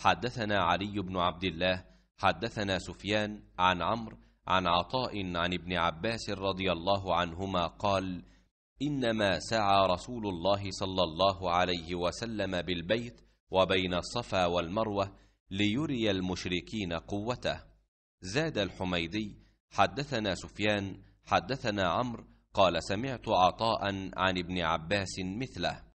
حدثنا علي بن عبد الله حدثنا سفيان عن عمرو عن عطاء عن ابن عباس رضي الله عنهما قال انما سعى رسول الله صلى الله عليه وسلم بالبيت وبين الصفا والمروه ليري المشركين قوته زاد الحميدي حدثنا سفيان حدثنا عمرو قال سمعت عطاء عن ابن عباس مثله